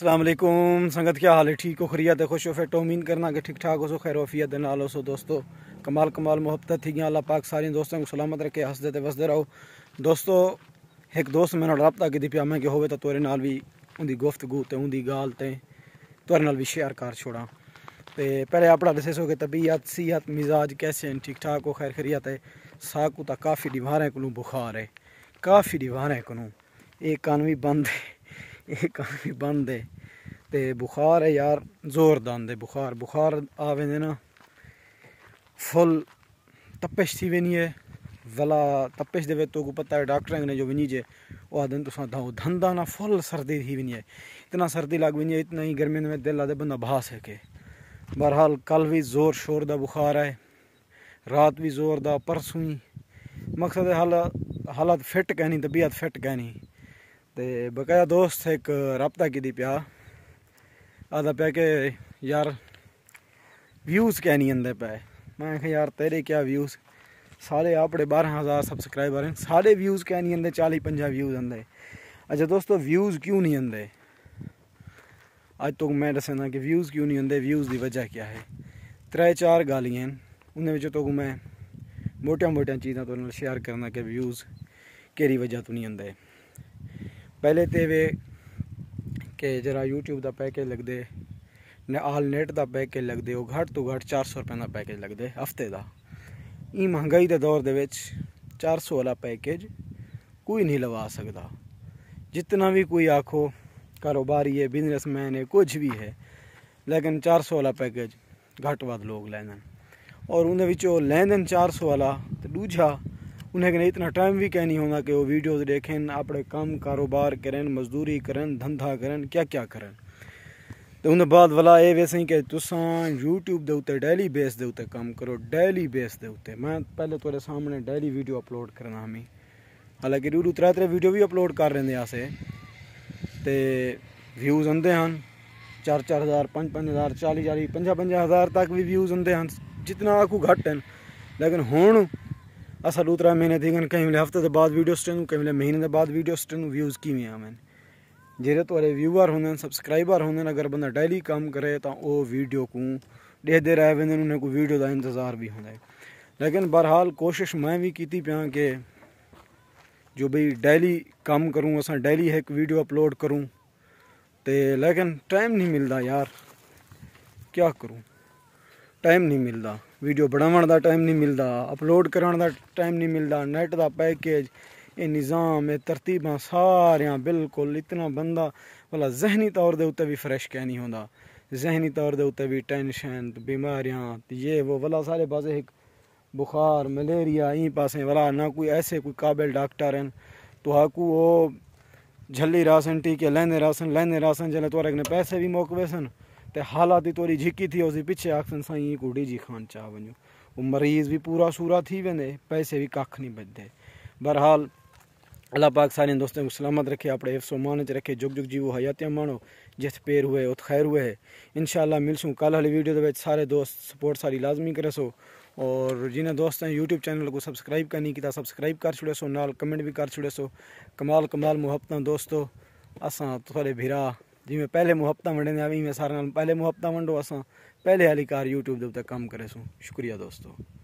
असलम संगत क्या हाल है ठीक हो खरीद है खुश हो फिर तो उम्मीद करना कि ठीक ठाक हो सो खैर वफीत नाल हो सो दोस्तों कमाल कमाल मुहब्बत थी अल्लाह पाक सारे दोस्तों को सलामत रखे हसदे वसदे रहो दोस्तों एक दोस्त मैंने रबता की पिया मैं कि होवे तो तोरे नाल भी उनकी गुफ्तगु तो उनकी गाल ते तोरे नाल भी शेयर कर छोड़ा तो पहले अपना दसो कि तबीयत सेहत मिजाज कैसे हैं ठीक ठाक हो खैर खरीत है साकू तो काफ़ी दीवारें कोलू बुखार है काफ़ी दीवारें कोलू एक कानूनी बंद है ਇਹ ਕਾਫੀ ਬੰਦ ਹੈ ਤੇ ਬੁਖਾਰ ਹੈ ਯਾਰ ਜ਼ੋਰਦਾਰ ਦੇ ਬੁਖਾਰ ਬੁਖਾਰ ਆਵੇ ਨੇ ਨਾ ਫੁੱਲ ਤਪਸ਼ ਥੀ ਵੇਨੀ ਹੈ ਜ਼ਲਾ ਤਪਸ਼ ਦੇਵੇ ਤੋ ਕੋ ਪਤਾ ਹੈ ਡਾਕਟਰਾਂ ਨੇ ਜੋ ਵੀ ਨਹੀਂ ਜੇ ਉਹ ਆਦਨ ਤੁਸਾਂ ਦਾਓ ਧੰਦਾ ਨਾ ਫੁੱਲ ਸਰਦੀ ਥੀ ਵੇਨੀ ਹੈ ਇਤਨਾ ਸਰਦੀ ਲੱਗ ਵੇਨੀ ਹੈ ਇਤਨਾ ही गर्मी में दिल आदे बंदा भास है के बहरहाल कल भी जोर शोर ਦਾ ਬੁਖਾਰ ਹੈ रात भी जोर ਦਾ परसों ही मकसद हाल हालत फिट कहनी तबीयत फिट कहनी ते बकाया दोस्त एक रबता की पिया आदा पिया कि यार व्यूज़ कह नहीं आंदे पे मैं यार तेरे क्या व्यूज़ सारे अपने बारह हज़ार सबसक्राइबर हैं साढ़े व्यूज़ कह नहीं आंदे चाली पंजा व्यूज़ आंदे अच्छा दोस्तों व्यूज़ क्यों नहीं आंदे अज तक तो मैं दसना कि व्यूज़ क्यों नहीं आते व्यूज़ की वजह क्या है त्रै चार गालियां उन्हें बच्चों तो मैं मोटिया मोटिया चीज़ों तो शेयर करना कि व्यूज़ केरी वजह तो नहीं आंदे ਪਹਿਲੇ ਤੇ ਵੇ ਕਿ ਜਰਾ YouTube ਦਾ ਪੈਕੇਜ ਲੱਗਦੇ ਨੇ ਆਲ ਨੈਟ ਦਾ ਪੈਕੇਜ ਲੱਗਦੇ ਉਹ ਘੱਟ ਤੋਂ ਘੱਟ 400 ਰੁਪਏ ਦਾ ਪੈਕੇਜ ਲੱਗਦੇ ਹਫਤੇ ਦਾ ਇਹ ਮਹਿੰਗਾਈ ਦੇ ਦੌਰ ਦੇ ਵਿੱਚ 400 ਵਾਲਾ ਪੈਕੇਜ ਕੋਈ ਨਹੀਂ ਲਵਾ ਸਕਦਾ ਜਿੰਨਾ ਵੀ ਕੋਈ ਆਖੋ ਕਾਰੋਬਾਰੀ ਹੈ ਬਿਜ਼ਨਸਮੈਨ ਹੈ ਕੁਝ ਵੀ ਹੈ ਲੇਕਿਨ 400 ਵਾਲਾ ਪੈਕੇਜ ਘੱਟ ਵੱਧ ਲੋਕ ਲੈਂਦੇ ਔਰ ਉਹਦੇ ਵਿੱਚੋਂ ਲੈਂਦੇ 400 ਵਾਲਾ ਤੇ ਦੂਜਾ उन्हें इतना टाइम भी कह नहीं होना कि वो वीडियोस देखें अपने काम कारोबार करें मजदूरी करें धंधा करें क्या क्या करें तो उन्हें बाद वाला ये वैसे ही कि तुसा यूट्यूब के उत्ते डेली बेस के उत्ते काम करो डेली बेस के उत्ते मैं पहले थोड़े सामने डेली वीडियो अपलोड करना हमें हालांकि रूरू त्रै त्रै वीडियो भी अपलोड कर रहे अस तो व्यूज़ आते हैं चार चार हज़ार पाँच पाँच हज़ार चाली चाली पंजा पंजा हज़ार तक भी व्यूज़ आते हैं जितना आखू घट है लेकिन हूँ असल उतरा महीने देखन कहीं मिले हफ्ते तो बाद वीडियो स्टेन कहीं मिले महीने के बाद वीडियो स्टैंड व्यूज़ की जो मैंने थोड़े व्यूअर होंगे सब्सक्राइबर होंगे अगर बंद डेली कम करे तो वो वीडियो को देखते रह को वीडियो का इंतज़ार भी होंगे लेकिन बहरहाल कोशिश मैं भी की पाँ कि जो भाई डेली कम करूँ अस डेली एक वीडियो अपलोड करूँ तो लेकिन टाइम नहीं मिलता यार क्या करूँ ਟਾਈਮ ਨਹੀਂ ਮਿਲਦਾ ਵੀਡੀਓ ਬਣਾਉਣ ਦਾ ਟਾਈਮ ਨਹੀਂ ਮਿਲਦਾ ਅਪਲੋਡ ਕਰਨ ਦਾ ਟਾਈਮ ਨਹੀਂ ਮਿਲਦਾ ਨੈਟ ਦਾ ਪੈਕੇਜ ਇਹ ਨਿਜ਼ਾਮ ਇਹ ਤਰਤੀਬਾਂ ਸਾਰਿਆਂ ਬਿਲਕੁਲ ਇਤਨਾ ਬੰਦਾ ਭਲਾ ਜ਼ਹਿਨੀ ਤੌਰ ਦੇ ਉੱਤੇ ਵੀ ਫਰੈਸ਼ ਕਹਿ ਨਹੀਂ ਹੁੰਦਾ ਜ਼ਹਿਨੀ ਤੌਰ ਦੇ ਉੱਤੇ ਵੀ ਟੈਨਸ਼ਨ ਬਿਮਾਰੀਆਂ ਤੇ ਇਹ ਉਹ ਭਲਾ ਸਾਰੇ ਬਾਜ਼ੇ ਇੱਕ बुखार मलेरिया यहीं पास हैं वाला ना कोई ऐसे कोई काबिल डॉक्टर हैं तो हाकू वो झल्ली राशन टीके लेने राशन लेने राशन जल्द तुआरे ने पैसे भी मौकवे सन ते हालत ई तोरी झिकी थी उसी पिछे आखन साईं ई कुड़ी जी खान चाह वञो उहो मरीज़ भी पूरा सूरा थी वेंदे पैसे भी कख नहीं बजते बहरहाल अल्लाह पाक सारे दोस्तों को सलामत रखे अपने हिफ्स मान रखे जुग जुग जी वो हयातियाँ मानो जिस पेर हुए उत खैर हुए है इन शाला मिलसूँ कल वाली वीडियो के सारे दोस्त सपोर्ट सारी लाजमी करे सो और जिन्हें दोस्तों यूट्यूब चैनल को सब्सक्राइब करनी किता सब्सक्राइब कर छुड़े सो नाल कमेंट भी कर छुड़े सो कमाल कमाल मुहब्बत दोस्तों असा थोड़े भिरा जिमें पहले मु हफ्ता वंडने में सारे पहले मु वंडो असा पहले वाली कार यूट्यूब के उत्ते कम करे सूँ शुक्रिया दोस्तों